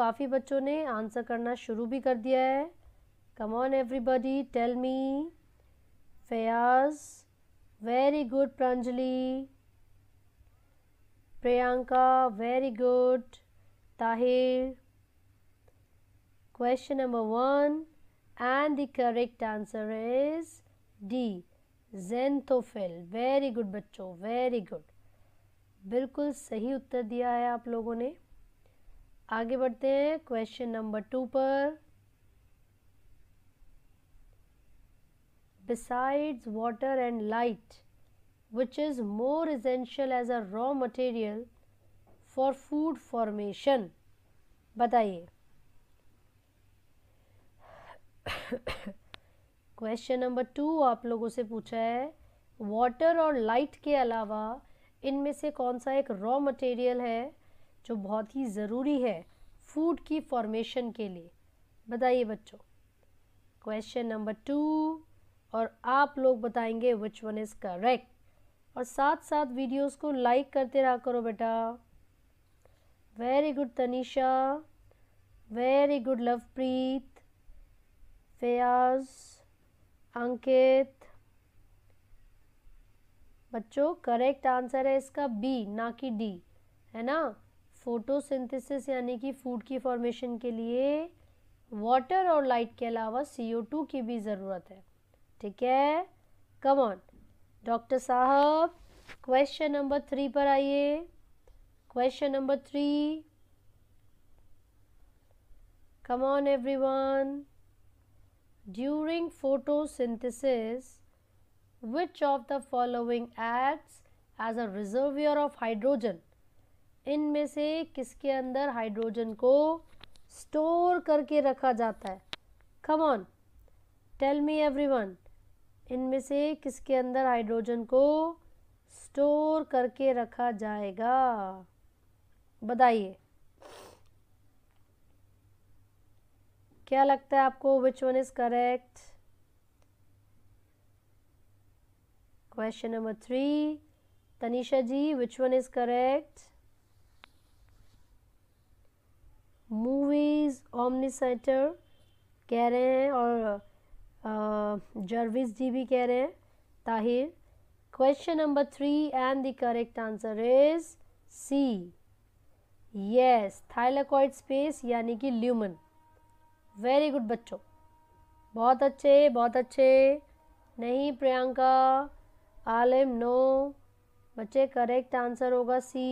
काफ़ी बच्चों ने आंसर करना शुरू भी कर दिया है come on everybody tell me Fayaz very good Pranjali Priyanka very good Tahir question number one and the correct answer is D xanthophyll very good बच्चों वेरी गुड बिल्कुल सही उत्तर दिया है आप लोगों ने आगे बढ़ते हैं क्वेश्चन नंबर टू पर besides water and light which is more essential as a raw material for food formation बताइए क्वेश्चन नंबर टू आप लोगों से पूछा है वाटर और लाइट के अलावा इनमें से कौन सा एक रॉ मटेरियल है जो बहुत ही ज़रूरी है फूड की फॉर्मेशन के लिए बताइए बच्चों क्वेश्चन नंबर टू और आप लोग बताएंगे विच वन इज़ करेक्ट और साथ साथ वीडियोस को लाइक करते रहा करो बेटा very good Tanisha very good Lovepreet Fayaz Ankit बच्चों करेक्ट आंसर है इसका बी ना कि डी है ना फोटोसिंथेसिस यानी कि फूड की फॉर्मेशन के लिए वाटर और लाइट के अलावा टू की भी ज़रूरत है ठीक है कम ऑन डॉक्टर साहब क्वेश्चन नंबर थ्री पर आइए question number three come on everyone during photosynthesis which of the following acts as a reservoir of hydrogen इनमें से किसके अंदर हाइड्रोजन को स्टोर करके रखा जाता है come on tell me everyone इनमें से किसके अंदर हाइड्रोजन को स्टोर करके रखा जाएगा बताइए क्या लगता है आपको which one is correct question number three Tanisha ji which one is correct ओमनीसेटर कह रहे हैं और जर्विस जी भी कह रहे हैं Tahir question number three and the correct answer is C yes thylakoid space यानी कि ल्यूमन वेरी गुड बच्चों बहुत अच्छे बहुत अच्छे नहीं प्रियंका आलम नो बच्चे करेक्ट आंसर होगा सी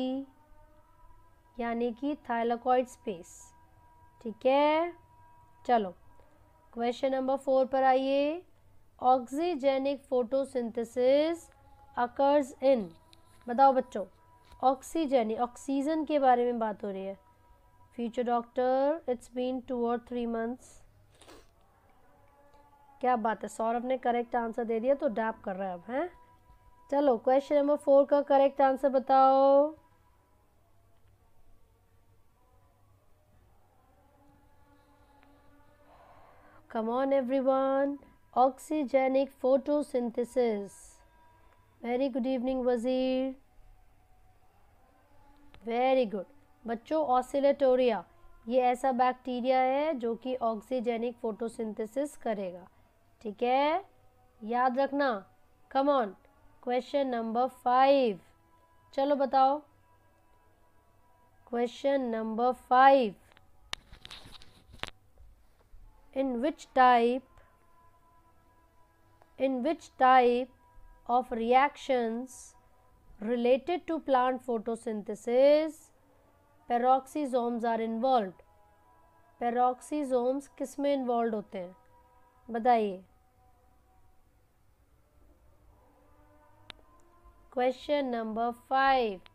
यानी कि थाइलाकॉइड स्पेस ठीक है चलो क्वेश्चन नंबर फोर पर आइए ऑक्सीजेनिक फोटोसिंथेसिस अकर्स इन बताओ बच्चों ऑक्सीजेनिक ऑक्सीजन के बारे में बात हो रही है future doctor it's been two और थ्री मंथ्स क्या बात है सौरभ ने करेक्ट आंसर दे दिया तो डैप कर रहा है अब हैं चलो क्वेश्चन नंबर फोर का करेक्ट आंसर बताओ come on everyone oxygenic photosynthesis very good evening wazir very good बच्चों ऑसिलेटोरिया ये ऐसा बैक्टीरिया है जो कि ऑक्सीजेनिक फोटोसिंथेसिस करेगा ठीक है याद रखना come on question number five चलो बताओ question number five in which type in which type of reactions related to plant photosynthesis peroxisomes are involved peroxisomes kis mein involved hote hain bataiye question number 5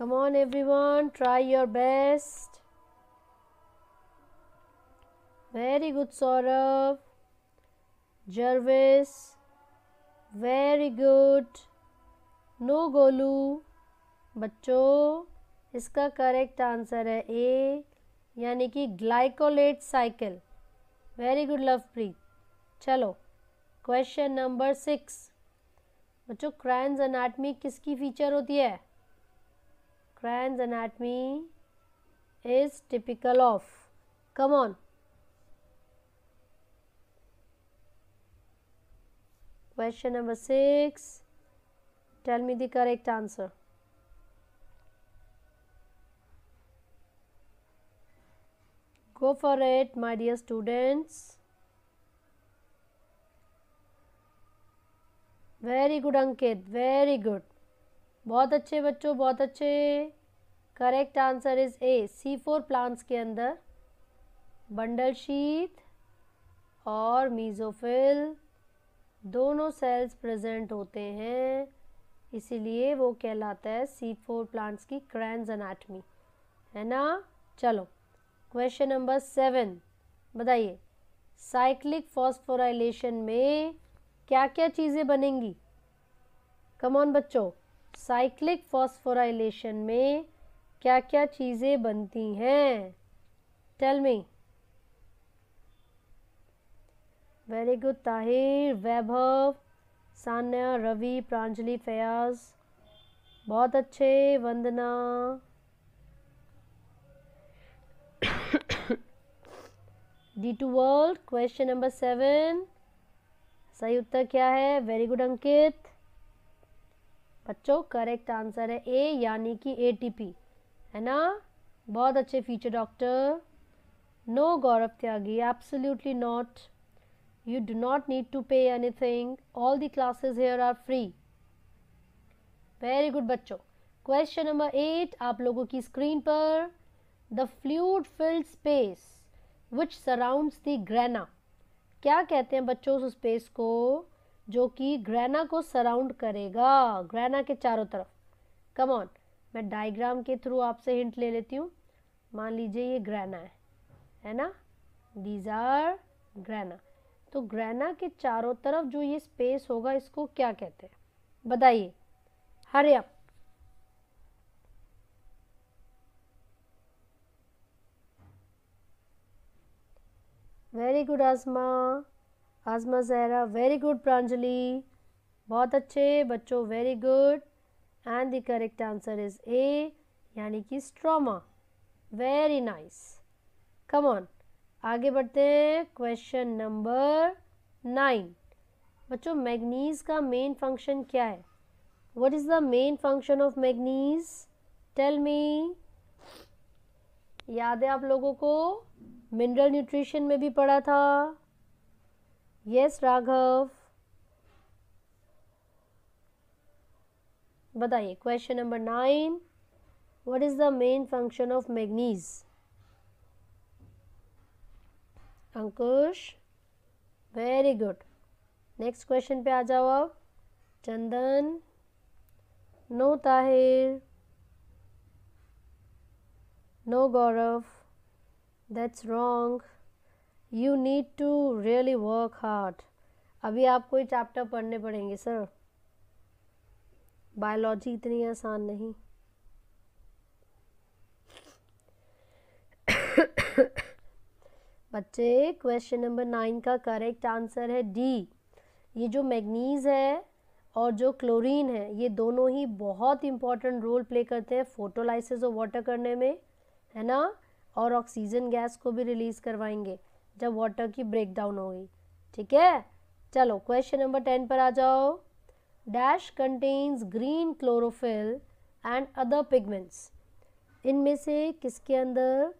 Come on everyone, try your best. Very good Saurabh. Jarvis. Very good. No Golu. बच्चों इसका correct answer है A यानी कि glycolate cycle very good Lovepreet चलो question number six बच्चों क्रैंस anatomy किसकी feature होती है Crayon's anatomy is typical of. Come on. Question number 6. Tell me the correct answer. Go for it, my dear students. Very good, Ankit. Very good. बहुत अच्छे बच्चों बहुत अच्छे correct answer is A C four plants के अंदर bundle शीत और mesophyll दोनों सेल्स प्रेजेंट होते हैं इसीलिए वो कहलाता है सी फोर प्लांट्स की क्रैंस एनाटमी है ना चलो क्वेश्चन नंबर सेवन बताइए साइक्लिक फॉस्फोराइलेशन में क्या क्या चीज़ें बनेंगी कमॉन बच्चों साइक्लिक फॉस्फोराइलेशन में क्या क्या चीज़ें बनती हैं tell me very good Tahir Vaibhav Sanya Ravi Pranjali Fayaz बहुत अच्छे वंदना डी टू वर्ल्ड क्वेश्चन नंबर सेवन सही उत्तर क्या है वेरी गुड अंकित बच्चों करेक्ट आंसर है ए यानी कि ए है ना बहुत अच्छे future doctor no Gaurav Tyagi absolutely not do not need to pay any thing all the classes here are free very good बच्चों क्वेश्चन नंबर एट आप लोगों की स्क्रीन पर the fluid filled space which surrounds the grana क्या कहते हैं बच्चों उस स्पेस को जो कि ग्रैना को सराउंड करेगा ग्रैना के चारों तरफ कम ऑन मैं डायग्राम के थ्रू आपसे हिंट ले लेती हूँ मान लीजिए ये ग्रैना है है ना दीज आर ग्रैना तो ग्रैना के चारों तरफ जो ये स्पेस होगा इसको क्या कहते हैं बताइए hurry up very good Asma Azma Zahra very good Pranjali बहुत अच्छे बच्चों very good and the correct answer is A यानी कि stroma very nice come on आगे बढ़ते हैं क्वेश्चन नंबर नाइन बच्चों मैग्नीज का मेन फंक्शन क्या है what is the main function of manganese tell me याद है आप लोगों को मिनरल न्यूट्रिशन में भी पढ़ा था यस राघव बताइए question number nine what is the main function of manganese Ankush very good next question पे आ जाओ आप Chandan no Tahir no Gaurav that's wrong you need to really work hard अभी आप कोई चैप्टर पढ़ने पड़ेंगे सर बायोलॉजी इतनी आसान नहीं बच्चे क्वेश्चन नंबर नाइन का करेक्ट आंसर है डी ये जो मैग्नीज है और जो क्लोरीन है ये दोनों ही बहुत इंपॉर्टेंट रोल प्ले करते हैं फोटोलाइसिस और वाटर करने में है ना और ऑक्सीजन गैस को भी रिलीज़ करवाएंगे जब वाटर की ब्रेक डाउन होगी ठीक है चलो क्वेश्चन नंबर टेन पर आ जाओ dash contains green chlorophyll and other pigments इनमें से किसके अंदर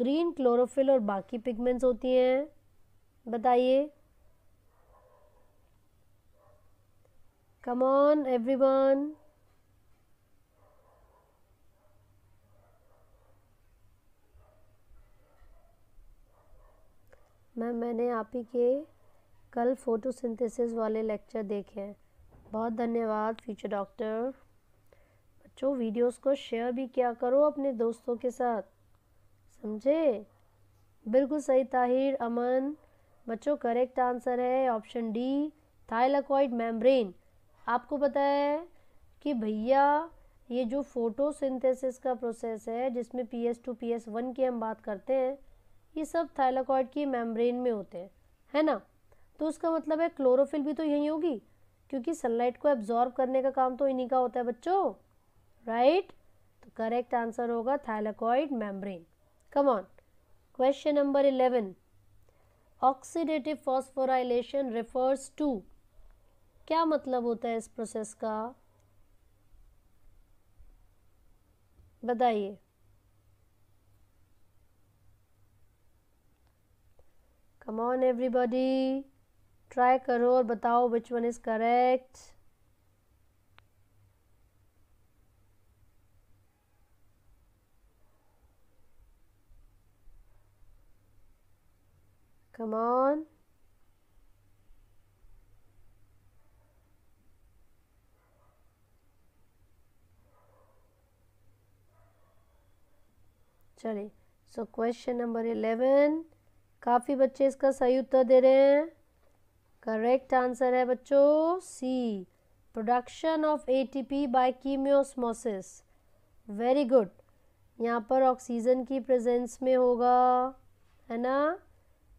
ग्रीन क्लोरोफिल और बाकी पिगमेंट्स होती हैं बताइए कमॉन on मैम मैंने आप ही के कल फोटोसिंथेसिस वाले लेक्चर देखे हैं बहुत धन्यवाद फ्यूचर डॉक्टर बच्चों वीडियोस को शेयर भी किया करो अपने दोस्तों के साथ समझे बिल्कुल सही ताहिर अमन बच्चों करेक्ट आंसर है ऑप्शन डी थाइलाकॉइड मेम्ब्रेन आपको पता है कि भैया ये जो फोटोसिंथेसिस का प्रोसेस है जिसमें P S two P S one की हम बात करते हैं ये सब थाइलाकॉइड की मेम्ब्रेन में होते हैं है ना तो उसका मतलब है क्लोरोफिल भी तो यही होगी क्योंकि सनलाइट को एब्जॉर्ब करने का काम तो इन्हीं का होता है बच्चों राइट तो करेक्ट आंसर होगा thylakoid membrane come on question number eleven oxidative phosphorylation refers to क्या मतलब होता है इस प्रोसेस का बताइए Come on everybody. Try karo or batao which one is correct. Come on. चलिए so question number 11 काफ़ी बच्चे इसका सही उत्तर दे रहे हैं करेक्ट आंसर है बच्चों C production of ATP by chemiosmosis very good यहाँ पर ऑक्सीजन की प्रेजेंस में होगा है ना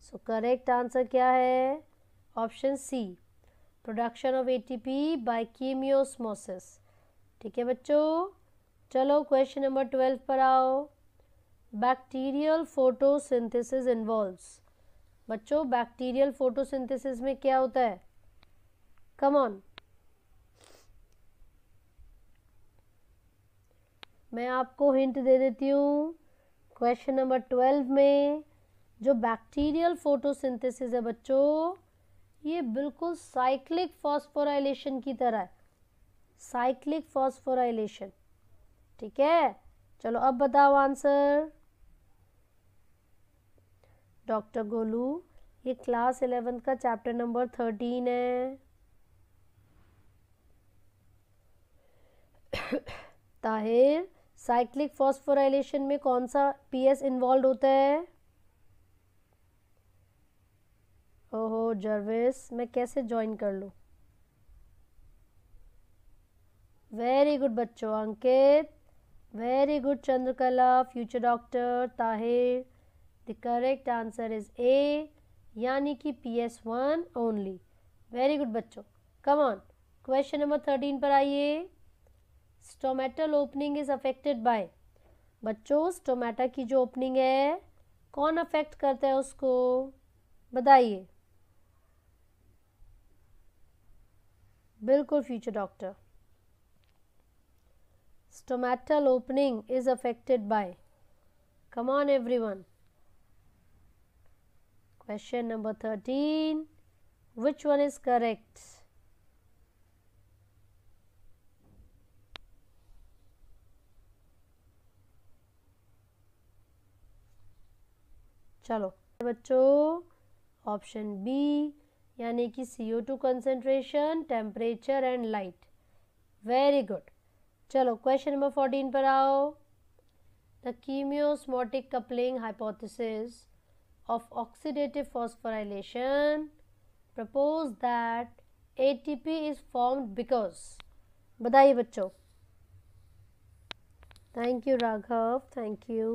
सो करेक्ट आंसर क्या है option C production of ATP by chemiosmosis ठीक है बच्चों चलो क्वेश्चन नंबर ट्वेल्व पर आओ बैक्टीरियल फोटोसिंथेसिस इन्वॉल्व्स बच्चों बैक्टीरियल फोटोसिंथेसिस में क्या होता है कम ऑन मैं आपको हिंट दे देती हूँ क्वेश्चन नंबर ट्वेल्व में जो बैक्टीरियल फोटोसिंथेसिस है बच्चों ये बिल्कुल साइक्लिक फॉस्फोराइलेशन की तरह है साइक्लिक फॉस्फोराइलेशन ठीक है चलो अब बताओ आंसर डॉक्टर गोलू ये क्लास एलेवेंथ का चैप्टर नंबर थर्टीन है ताहिर साइक्लिक फॉस्फोराइलेशन में कौन सा पीएस इन्वॉल्व होता है ओहो जर्विस मैं कैसे ज्वाइन कर लूँ वेरी गुड बच्चों Ankit very good Chandrakala future doctor Tahir the correct answer is A यानी कि P S one only very good बच्चों come on question number thirteen पर आइए stomatal opening is affected by बच्चों स्टोमेटा की जो ओपनिंग है कौन अफेक्ट करता है उसको बताइए बिल्कुल future doctor stomatal opening is affected by come on everyone Question number 13. Which one is correct? चलो बच्चों ऑप्शन बी यानी कि C two concentration temperature and light very good चलो क्वेश्चन नंबर फोर्टीन पर आओ the chemiosmotic coupling hypothesis of oxidative phosphorylation propose that ATP is formed because बताइए बच्चों thank you Raghav thank you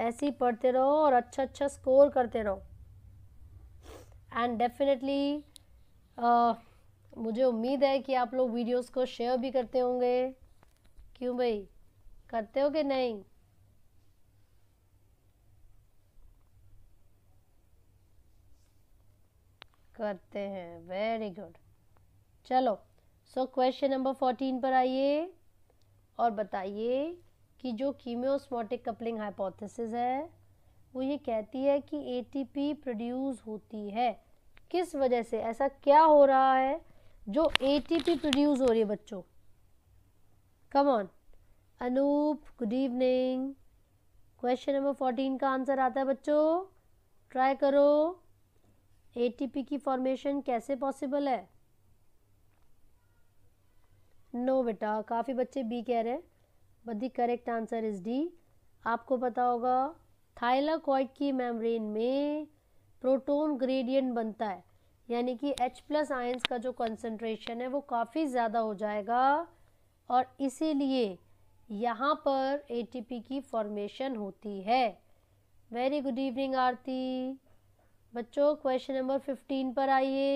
ऐसे ही पढ़ते रहो और अच्छा अच्छा स्कोर करते रहो एंड डेफिनेटली uh, मुझे उम्मीद है कि आप लोग वीडियोस को शेयर भी करते होंगे क्यों भाई करते हो कि नहीं करते हैं वेरी गुड चलो सो क्वेश्चन नंबर फोर्टीन पर आइए और बताइए कि जो कीमियोस्मोटिक कपलिंग हाइपोथेसिस है वो ये कहती है कि एटीपी प्रोड्यूस होती है किस वजह से ऐसा क्या हो रहा है जो एटीपी प्रोड्यूस हो रही है बच्चों come on Anoop good evening question number fourteen का आंसर आता है बच्चों ट्राई करो एटीपी की फॉर्मेशन कैसे पॉसिबल है नो no, बेटा काफ़ी बच्चे बी कह रहे हैं but the correct answer is D आपको पता होगा थाइलाकॉइड की मेम्ब्रेन में प्रोटोन ग्रेडियंट बनता है यानी कि H प्लस आयंस का जो कंसनट्रेशन है वो काफ़ी ज़्यादा हो जाएगा और इसीलिए यहाँ पर एटीपी की फॉर्मेशन होती है वेरी गुड इवनिंग आरती बच्चों क्वेश्चन नंबर फिफ्टीन पर आइए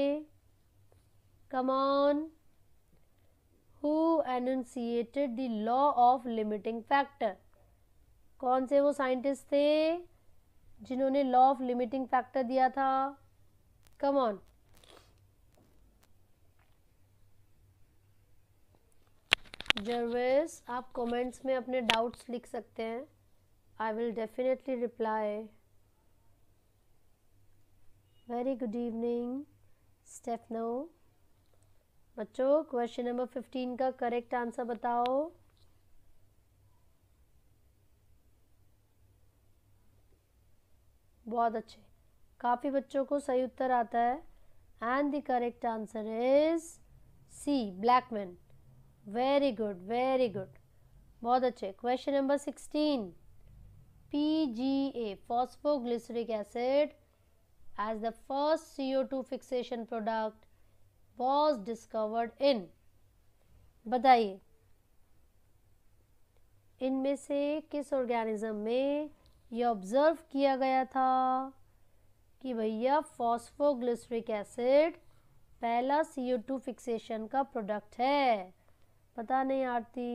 come on who enunciated the law of limiting factor कौन से वो साइंटिस्ट थे जिन्होंने लॉ ऑफ लिमिटिंग फैक्टर दिया था कम ऑन जर्वेस आप कमेंट्स में अपने डाउट्स लिख सकते हैं I will definitely reply very good evening Stefano बच्चों क्वेश्चन नंबर फिफ्टीन का करेक्ट आंसर बताओ बहुत अच्छे काफ़ी बच्चों को सही उत्तर आता है and the correct answer is C Blackman very good very good बहुत अच्छे question number sixteen P G A phosphoglyceric acid as the first CO2 fixation product was discovered in बताइए इनमें से किस ऑर्गेनिज्म में ये ऑब्जर्व किया गया था कि भैया फॉस्फोग्लिसरिक एसिड पहला CO2 फिक्सेशन का प्रोडक्ट है पता नहीं आरती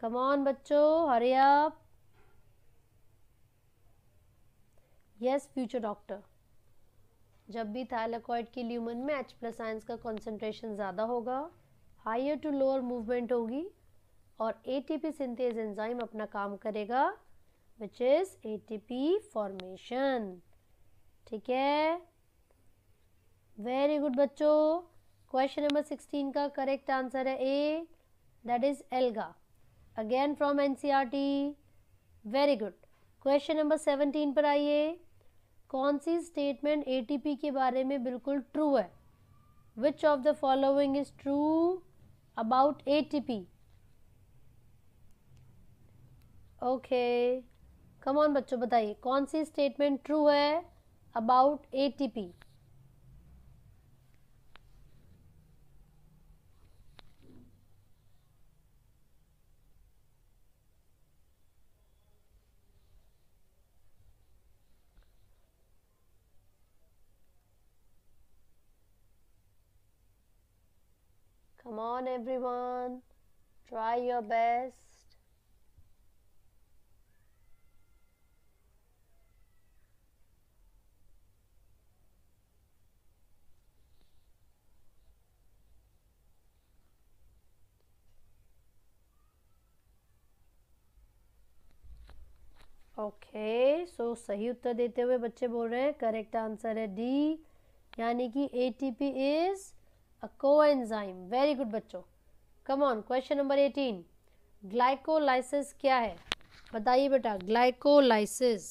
कमॉन बच्चों हरे आप यस फ्यूचर डॉक्टर जब भी थाइलाकॉइड की ल्यूमन में एच प्लस आयंस का कॉन्सेंट्रेशन ज़्यादा होगा हाइयर टू लोअर मूवमेंट होगी और ए पी सिंथेज एंजाइम अपना काम करेगा विच इज़ पी फॉर्मेशन ठीक है वेरी गुड बच्चों क्वेश्चन नंबर सिक्सटीन का करेक्ट आंसर है A that is alga again from N C R T very good question number seventeen पर आइए कौन सी स्टेटमेंट ए के बारे में बिल्कुल ट्रू है which of the following is true about A okay come on बच्चों बताइए कौन सी स्टेटमेंट ट्रू है about P Come on, everyone. Try your best. Okay okay, so so सही उत्तर देते हुए बच्चे बोल रहे हैं करेक्ट आंसर है डी यानी कि A T P is a coenzyme very good बच्चों come on question number 18 glycolysis क्या है बताइए बेटा ग्लाइकोलाइसिस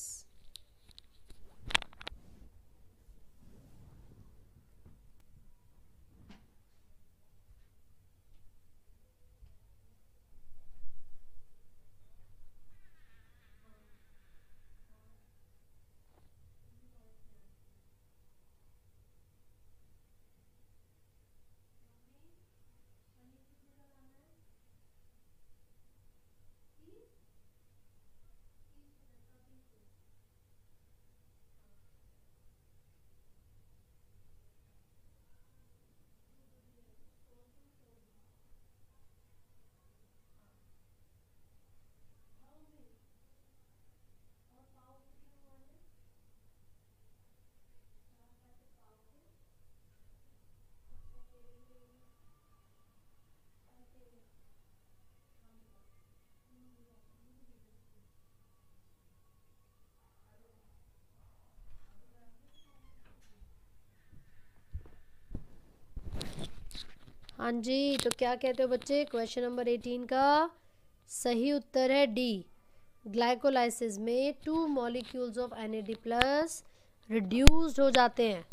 हाँ जी तो क्या कहते हो बच्चे क्वेश्चन नंबर एटीन का सही उत्तर है डी ग्लाइकोलाइसिस में two molecules of N plus reduced हो जाते हैं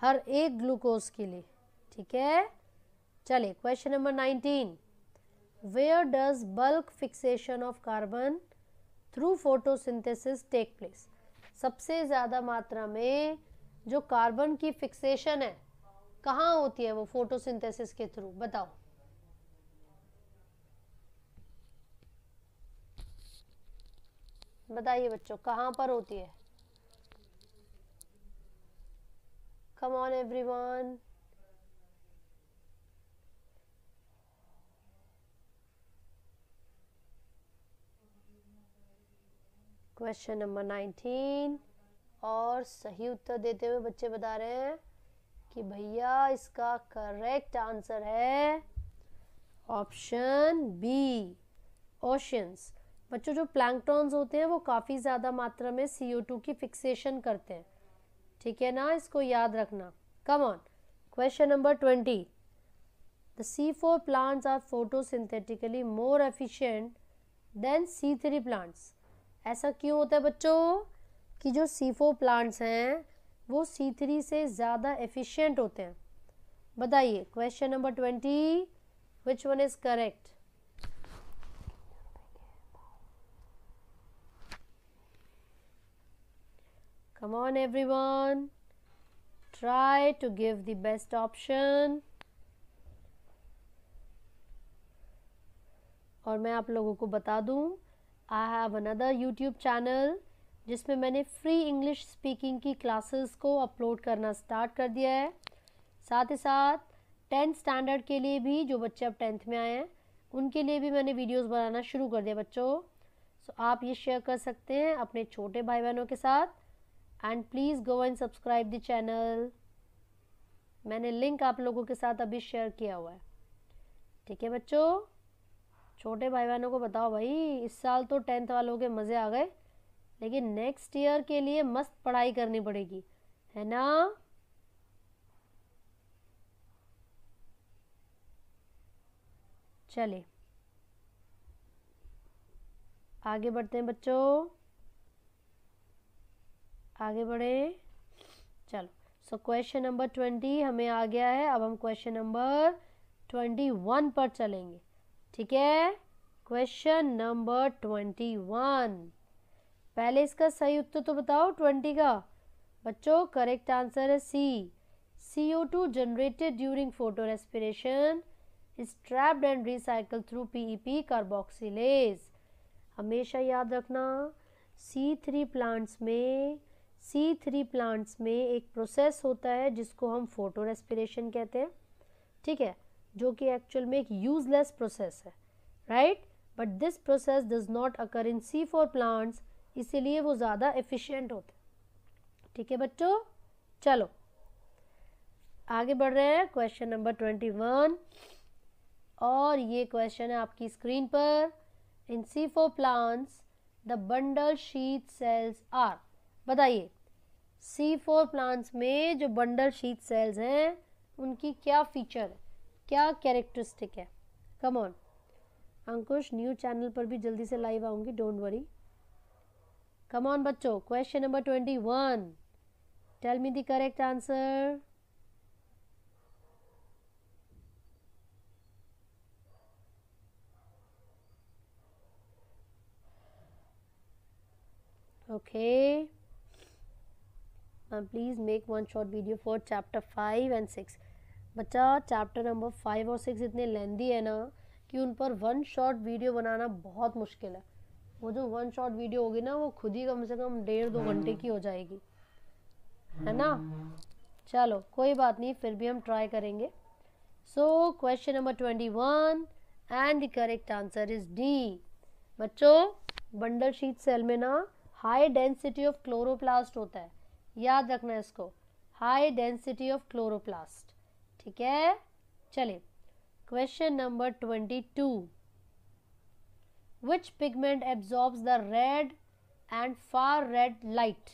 हर एक ग्लूकोज के लिए ठीक है चलिए question number nineteen where does bulk fixation of carbon through photosynthesis take place सबसे ज़्यादा मात्रा में जो कार्बन की फिक्सेशन है कहाँ होती है वो फोटोसिंथेसिस के थ्रू बताओ बताइए बच्चों कहाँ पर होती है come on everyone question number nineteen और सही उत्तर देते हुए बच्चे बता रहे हैं कि भैया इसका करेक्ट आंसर है ऑप्शन बी ओशंस बच्चों जो प्लैंकटॉन्स होते हैं वो काफ़ी ज़्यादा मात्रा में सी ओ टू की फिक्सेशन करते हैं ठीक है ना इसको याद रखना come on question number twenty the C four plants are photosynthetically more efficient than C three plants ऐसा क्यों होता है बच्चों कि जो सी फोर प्लांट्स हैं वो C3 से ज़्यादा एफिशिएंट होते हैं बताइए question number twenty which one is correct on everyone try to give the best option और मैं आप लोगों को बता दूं I have another YouTube channel जिसमें मैंने फ्री इंग्लिश स्पीकिंग की क्लासेस को अपलोड करना स्टार्ट कर दिया है साथ ही साथ टेंथ स्टैंडर्ड के लिए भी जो बच्चे अब टेंथ में आए हैं उनके लिए भी मैंने वीडियोस बनाना शुरू कर दिया बच्चों सो so, आप ये शेयर कर सकते हैं अपने छोटे भाई बहनों के साथ and please go and subscribe the channel मैंने लिंक आप लोगों के साथ अभी शेयर किया हुआ है ठीक है बच्चों छोटे भाई बहनों को बताओ भाई इस साल तो टेंथ वालों के मज़े आ गए लेकिन नेक्स्ट ईयर के लिए मस्त पढ़ाई करनी पड़ेगी है ना चले आगे बढ़ते हैं बच्चों आगे बढ़े चलो सो क्वेश्चन नंबर ट्वेंटी हमें आ गया है अब हम क्वेश्चन नंबर ट्वेंटी वन पर चलेंगे ठीक है क्वेश्चन नंबर ट्वेंटी वन पहले इसका सही उत्तर तो बताओ ट्वेंटी का बच्चों करेक्ट आंसर है C C O two generated during photorespiration is trapped and recycle through P E P carboxylase हमेशा याद रखना सी थ्री प्लांट्स में सी थ्री प्लांट्स में एक प्रोसेस होता है जिसको हम फोटो रेस्पिरेशन कहते हैं ठीक है जो कि एक्चुअल में एक यूजलेस प्रोसेस है right but this process does not occur in C four plants इसीलिए वो ज़्यादा एफिशिएंट होते हैं ठीक है बच्चों चलो आगे बढ़ रहे हैं क्वेश्चन नंबर ट्वेंटी वन और ये क्वेश्चन है आपकी स्क्रीन पर in C four plants the bundle sheath cells are बताइए सी फोर प्लांट्स में जो बंडल शीत सेल्स हैं उनकी क्या फीचर है क्या कैरेक्टरिस्टिक है come on Ankush new channel पर भी जल्दी से लाइव आऊँगी डोंट वरी कम ऑन बच्चो question number twenty one tell me the correct answer okay please make one short video for chapter five and six बच्चा चैप्टर नंबर फाइव और six इतने lengthy है ना कि उन पर वन शॉर्ट वीडियो बनाना बहुत मुश्किल है वो जो वन शॉट वीडियो होगी ना वो खुद ही कम से कम डेढ़ दो घंटे हम्म। की हो जाएगी है ना चलो कोई बात नहीं फिर भी हम ट्राई करेंगे so question number twenty one and the correct answer is D बच्चों बंडल शीट सेल में ना हाई डेंसिटी ऑफ क्लोरोप्लास्ट होता है याद रखना है इसको हाई डेंसिटी ऑफ क्लोरोप्लास्ट ठीक है चलिए question number twenty two which pigment absorb the red and far red light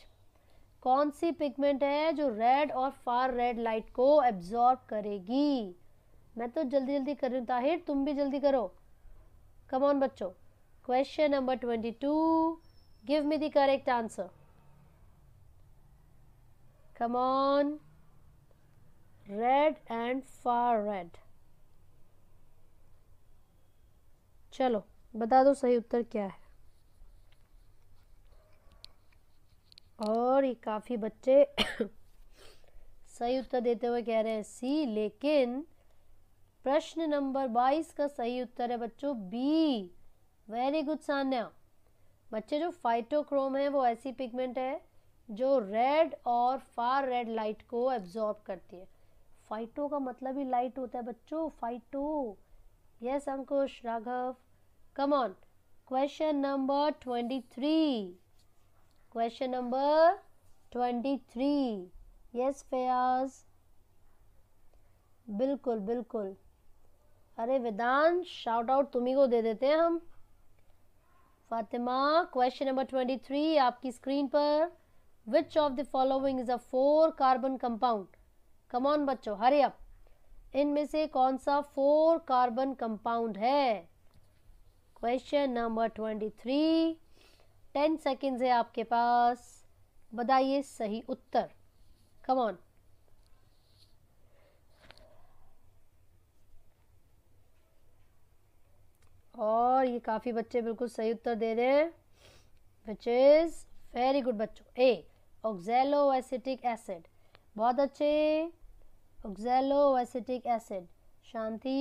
कौन सी पिगमेंट है जो रेड और फार रेड लाइट को एब्जॉर्ब करेगी मैं तो जल्दी जल्दी कर रही हूँ ताहिर तुम भी जल्दी करो कम ऑन बच्चों question number twenty two give me the correct answer come on red and far red चलो बता दो सही उत्तर क्या है और ये काफ़ी बच्चे सही उत्तर देते हुए कह रहे हैं सी लेकिन प्रश्न नंबर बाईस का सही उत्तर है बच्चों बी वेरी गुड सान्या बच्चे जो फाइटोक्रोम है वो ऐसी पिगमेंट है जो रेड और फार रेड लाइट को एब्जॉर्ब करती है फाइटो का मतलब ही लाइट होता है बच्चों phyto yes Ankush Raghav question number twenty three question number twenty three yes Fayaz बिल्कुल बिल्कुल अरे वेदांत शाउट आउट तुम्ही को दे देते हैं हम Fatima question number twenty three आपकी स्क्रीन पर which of the following is a four carbon compound come on बच्चों हरे अप इनमें से कौन सा फोर कार्बन कंपाउंड है question number twenty three ten seconds है आपके पास बताइए सही उत्तर कम ऑन और ये काफ़ी बच्चे बिल्कुल सही उत्तर दे रहे हैं विच इज़ वेरी गुड बच्चों ए ऑक्जेलो एसिटिक एसिड बहुत अच्छे oxaloacetic acid Shanti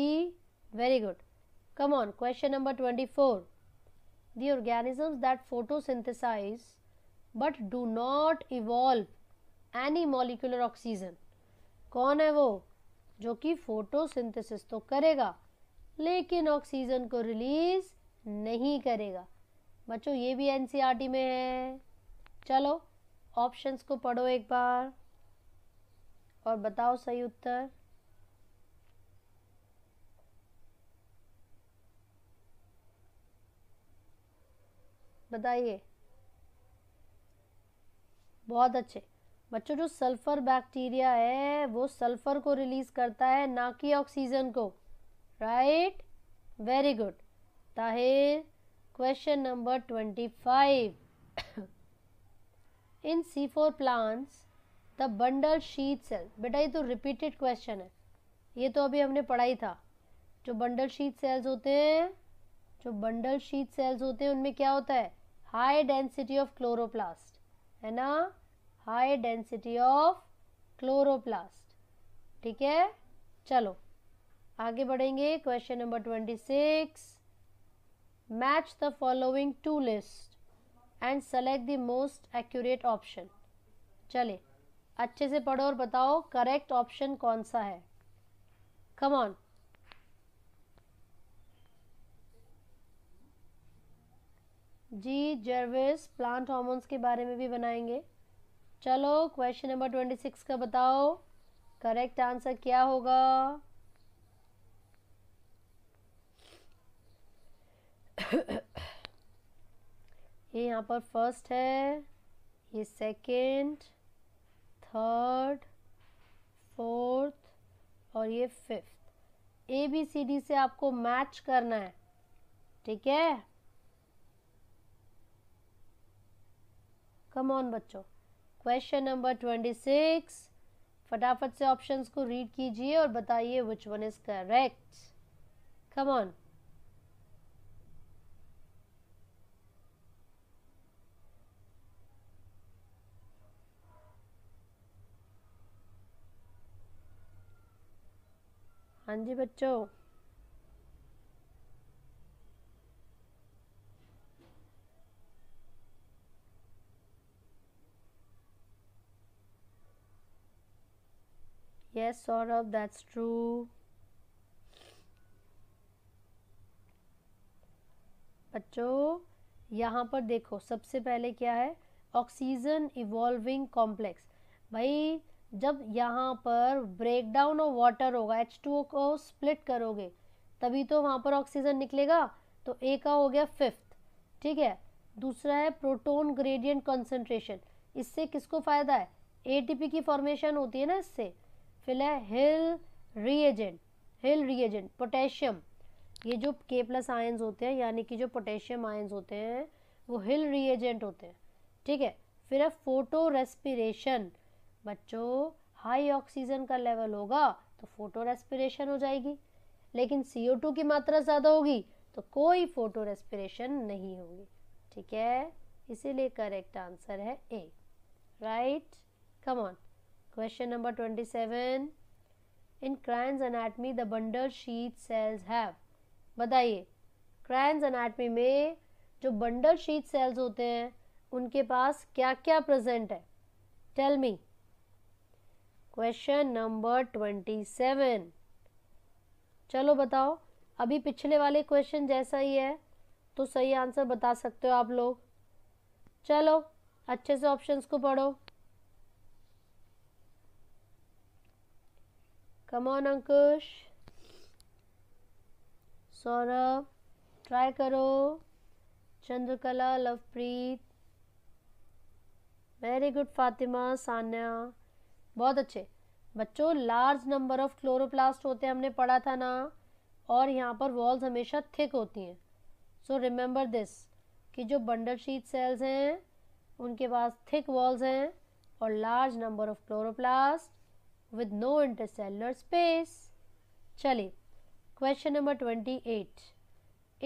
very good Come on, question number 24. The organisms that photosynthesize but do not evolve any molecular oxygen. कौन है वो जो कि फोटोसिंथेसिस तो करेगा लेकिन ऑक्सीजन को रिलीज नहीं करेगा बच्चों ये भी एन में है चलो ऑप्शंस को पढ़ो एक बार और बताओ सही उत्तर बताइए बहुत अच्छे बच्चों जो सल्फर बैक्टीरिया है वो सल्फर को रिलीज करता है ना कि ऑक्सीजन को right very good Tahir question number twenty five in C four plants the bundle sheath cell बेटा ये तो रिपीटेड क्वेश्चन है ये तो अभी हमने पढ़ा ही था जो बंडल शीत सेल्स होते हैं जो बंडल शीत सेल्स होते हैं उनमें क्या होता है हाई डेंसिटी ऑफ क्लोरोप्लास्ट है ना हाई डेंसिटी ऑफ क्लोरोप्लास्ट ठीक है चलो आगे बढ़ेंगे question number twenty six match the following two list and select the most accurate option चले अच्छे से पढ़ो और बताओ करेक्ट ऑप्शन कौन सा है come on ji Jarvis plant hormones के बारे में भी बनाएंगे चलो क्वेश्चन नंबर ट्वेंटी सिक्स का बताओ करेक्ट आंसर क्या होगा ये यहाँ पर फर्स्ट है ये सेकंड थर्ड फोर्थ और ये fifth A B C D से आपको मैच करना है ठीक है कम ऑन बच्चों क्वेश्चन नंबर ट्वेंटी सिक्स फटाफट से ऑप्शंस को रीड कीजिए और बताइए which one is correct come on हाँ जी बच्चों Yes, Saurabh, that's true. बच्चों यहाँ पर देखो सबसे पहले क्या है ऑक्सीजन इवॉल्विंग कॉम्प्लेक्स भाई जब यहाँ पर ब्रेक डाउन ऑफ वाटर होगा एच टू को स्प्लिट करोगे तभी तो वहाँ पर ऑक्सीजन निकलेगा तो ए का हो गया फिफ्थ ठीक है दूसरा है प्रोटोन ग्रेडियंट कंसंट्रेशन इससे किसको फ़ायदा है एटीपी की फॉर्मेशन होती है ना इससे फिल है Hill reagent Hill reagent potassium ये जो के प्लस आयन्स होते हैं यानी कि जो पोटेशियम आयन्स होते हैं वो हिल रिएजेंट होते हैं ठीक है फिर है फोटो रेस्पिरेशन बच्चों हाई ऑक्सीजन का लेवल होगा तो फोटो रेस्पिरेशन हो जाएगी लेकिन सी की मात्रा ज़्यादा होगी तो कोई फोटो रेस्पिरेशन नहीं होगी ठीक है इसीलिए करेक्ट आंसर है A right come on Question number 27. In Cran's anatomy, the bundle sheath cells have. बताइए क्रैंस एनाटमी में जो बंडल शीट सेल्स होते हैं उनके पास क्या क्या प्रेजेंट है tell me question number twenty seven चलो बताओ अभी पिछले वाले क्वेश्चन जैसा ही है तो सही आंसर बता सकते हो आप लोग चलो अच्छे से ऑप्शंस को पढ़ो Come on, Ankush Saurabh try करो चंद्रकला लवप्रीत वेरी गुड फातिमा सान्या बहुत अच्छे बच्चों लार्ज नंबर ऑफ क्लोरोप्लास्ट होते हैं हमने पढ़ा था ना और यहाँ पर वॉल्स हमेशा थिक होती हैं सो रिमेंबर दिस कि जो बंडल शीट सेल्स हैं उनके पास थिक वॉल्स हैं और large number of chloroplast with no intercellular space चलिए question number twenty eight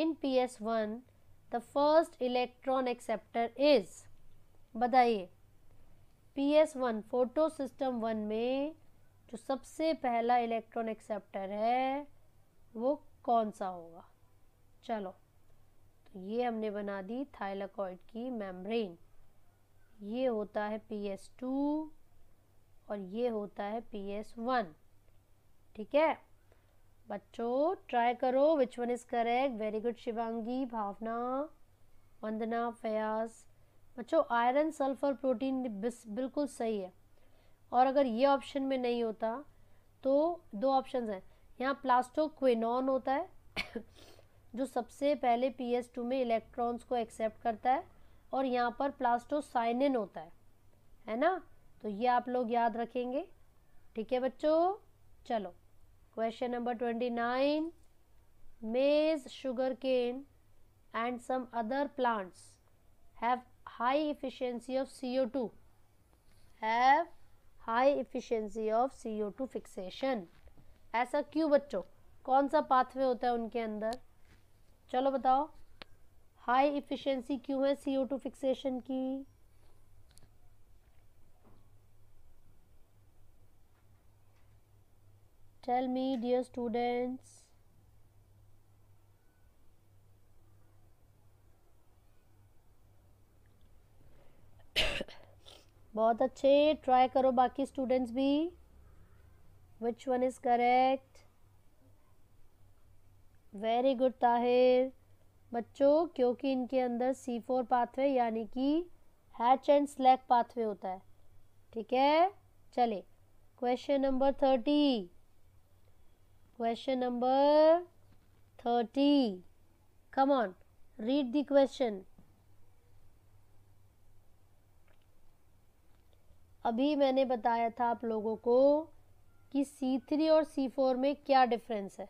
in P S one the first electron acceptor is बताइए P S one photosystem one में जो सबसे पहला इलेक्ट्रॉन एक्सेप्टर है वो कौन सा होगा चलो तो ये हमने बना दी थाइलाकॉइड की मेम्ब्रेन ये होता है पी एस टू और ये होता है पी एस वन ठीक है बच्चों ट्राई करो which one is correct very good Shivangi Bhavna Vandana Fayaz बच्चों आयरन सल्फर प्रोटीन बिल्कुल सही है और अगर ये ऑप्शन में नहीं होता तो दो ऑप्शन हैं यहाँ प्लास्टोक्विनॉन होता है जो सबसे पहले पी एस टू में इलेक्ट्रॉन्स को एक्सेप्ट करता है और यहाँ पर प्लास्टोसाइनिन होता है है ना तो ये आप लोग याद रखेंगे ठीक है बच्चों चलो question number twenty nine maize sugar cane and some other plants have high efficiency of C O two have high efficiency of C O two fixation ऐसा क्यों बच्चों कौन सा पाथवे होता है उनके अंदर चलो बताओ हाई इफिशियंसी क्यों है सी ओ टू फिक्सेशन की tell me dear students बहुत अच्छे ट्राई करो बाकी स्टूडेंट्स भी which one is correct very good Tahir बच्चों क्योंकि इनके अंदर सी फोर पाथवे यानी कि हैच एंड स्लैक पाथवे होता है ठीक है चले question number thirty question number thirty come on read the question अभी मैंने बताया था आप लोगों को कि C3 और C4 में क्या डिफरेंस है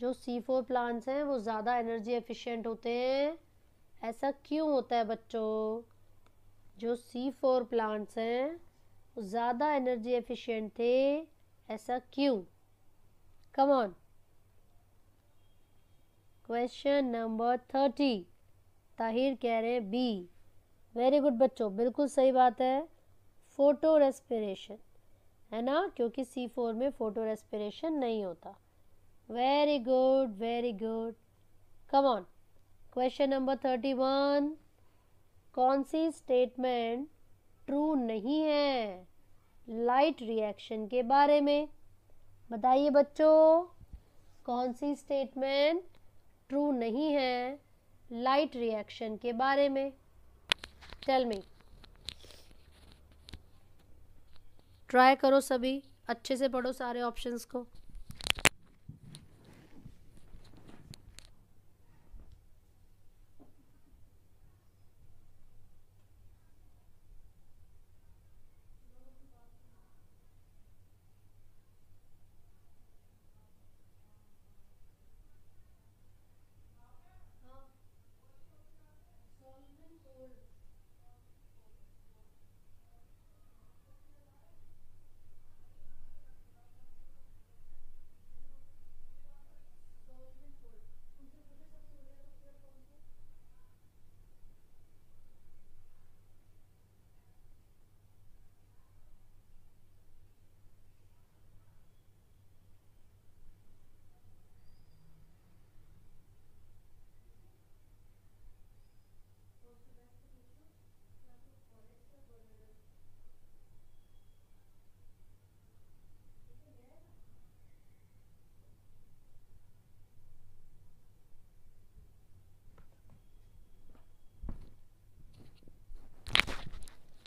जो C4 प्लांट्स हैं वो ज़्यादा एनर्जी एफिशिएंट होते हैं ऐसा क्यों होता है बच्चों जो C4 प्लांट्स हैं वो ज़्यादा एनर्जी एफिशिएंट थे ऐसा क्यों come on question number thirty Tahir कह रहे हैं बी वेरी गुड बच्चों बिल्कुल सही बात है फोटो रेस्पिरेशन है ना क्योंकि सी फोर में फोटो रेस्पिरेशन नहीं होता very good very good come on question number thirty one कौन सी स्टेटमेंट ट्रू नहीं है लाइट रिएक्शन के बारे में बताइए बच्चों कौन सी स्टेटमेंट ट्रू नहीं है लाइट रिएक्शन के बारे में टेल मी ट्राई करो सभी अच्छे से पढ़ो सारे ऑप्शंस को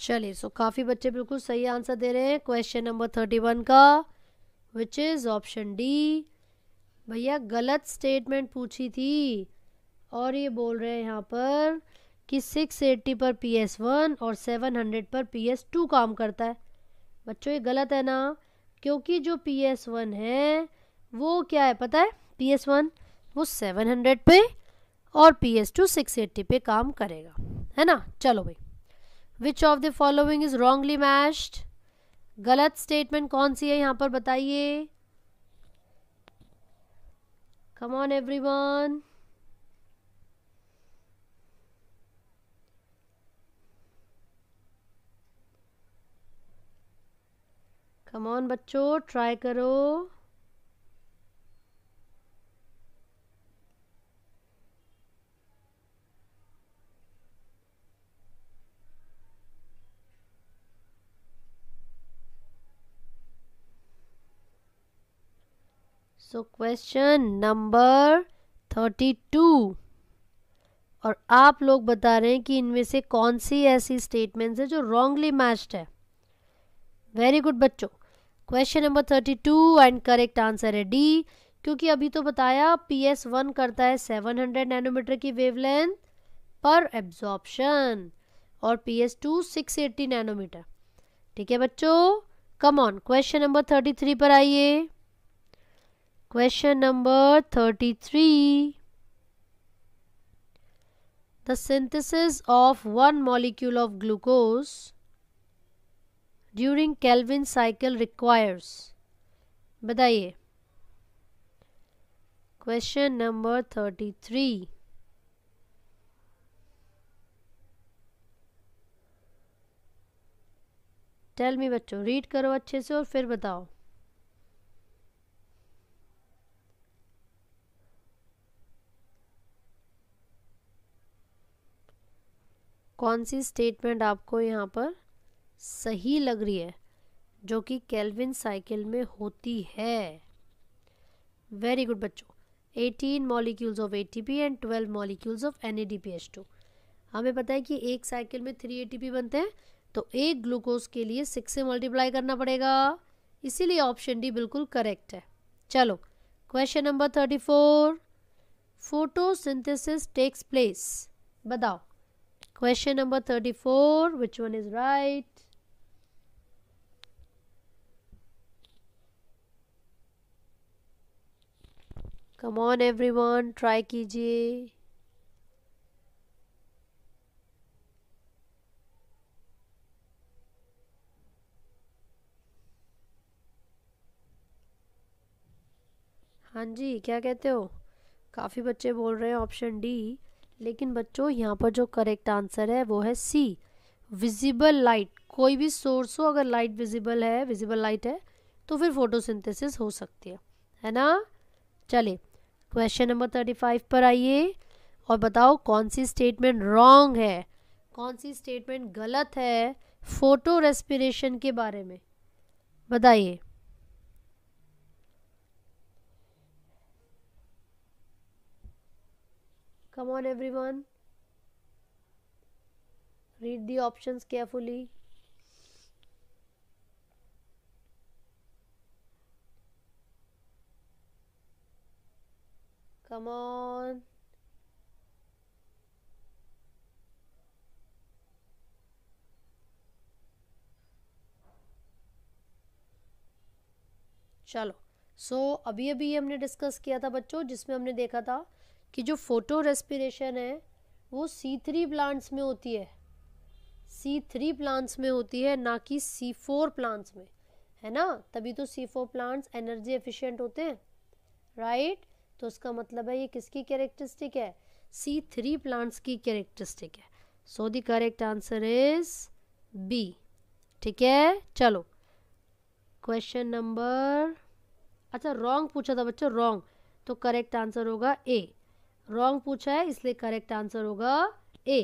चलिए सो काफ़ी बच्चे बिल्कुल सही आंसर दे रहे हैं क्वेश्चन नंबर थर्टी वन का विच इज़ ऑप्शन डी भैया गलत स्टेटमेंट पूछी थी और ये बोल रहे हैं यहाँ पर कि सिक्स एट्टी पर पी एस वन और सेवन हंड्रेड पर पी एस टू काम करता है बच्चों ये गलत है ना क्योंकि जो पी एस वन है वो क्या है पता है पी एस वन वो सेवन हंड्रेड पे और P S two six eighty पे काम करेगा है ना चलो भाई which of the following is wrongly matched गलत स्टेटमेंट कौन सी है यहाँ पर बताइए come on one come on बच्चों ट्राई करो so question number thirty two और आप लोग बता रहे हैं कि इनमें से कौन सी ऐसी स्टेटमेंट्स है जो रॉन्गली मैच्ड है वेरी गुड बच्चों question number thirty two and correct answer है डी क्योंकि अभी तो बताया पी एस वन करता है सेवन हंड्रेड नैनोमीटर की वेवलेंथ पर एब्जॉर्प्शन और P S two six eighty nanometre ठीक है बच्चों come on question number thirty three पर आइए Question number 33. The synthesis of one molecule of glucose during Kelvin cycle requires बताइए question number thirty three tell me बच्चों read करो अच्छे से और फिर बताओ कौन सी स्टेटमेंट आपको यहाँ पर सही लग रही है जो कि कैलविन साइकिल में होती है वेरी गुड बच्चों 18 molecules of ATP and 12 molecules of N हमें पता है कि एक साइकिल में थ्री एटीपी बनते हैं तो एक ग्लूकोज के लिए सिक्स से मल्टीप्लाई करना पड़ेगा इसीलिए ऑप्शन डी बिल्कुल करेक्ट है चलो question number thirty four photosynthesis takes place बताओ Question number 34. Which one is right? Come on everyone, try कीजिए हाँ जी क्या कहते हो काफ़ी बच्चे बोल रहे हैं ऑप्शन डी लेकिन बच्चों यहाँ पर जो करेक्ट आंसर है वो है सी विजिबल लाइट कोई भी सोर्स हो अगर लाइट विजिबल है विजिबल लाइट है तो फिर फोटोसिंथेसिस हो सकती है है ना चले क्वेश्चन नंबर थर्टी फाइव पर आइए और बताओ कौन सी स्टेटमेंट रॉन्ग है कौन सी स्टेटमेंट गलत है फोटो रेस्पिरेशन के बारे में बताइए come on everyone read the options carefully come on चलो सो so, अभी अभी हमने डिस्कस किया था बच्चों जिसमें हमने देखा था कि जो फोटो रेस्पिरेशन है वो सी थ्री प्लांट्स में होती है सी थ्री प्लांट्स में होती है ना कि सी फोर प्लांट्स में है ना तभी तो C four plants energy efficient होते हैं राइट तो उसका मतलब है ये किसकी कैरेक्टरिस्टिक है सी थ्री प्लांट्स की कैरेक्टरिस्टिक है so the correct answer is B ठीक है चलो क्वेश्चन नंबर अच्छा रॉन्ग पूछा था बच्चों रॉन्ग तो करेक्ट आंसर होगा ए रॉन्ग पूछा है इसलिए करेक्ट आंसर होगा ए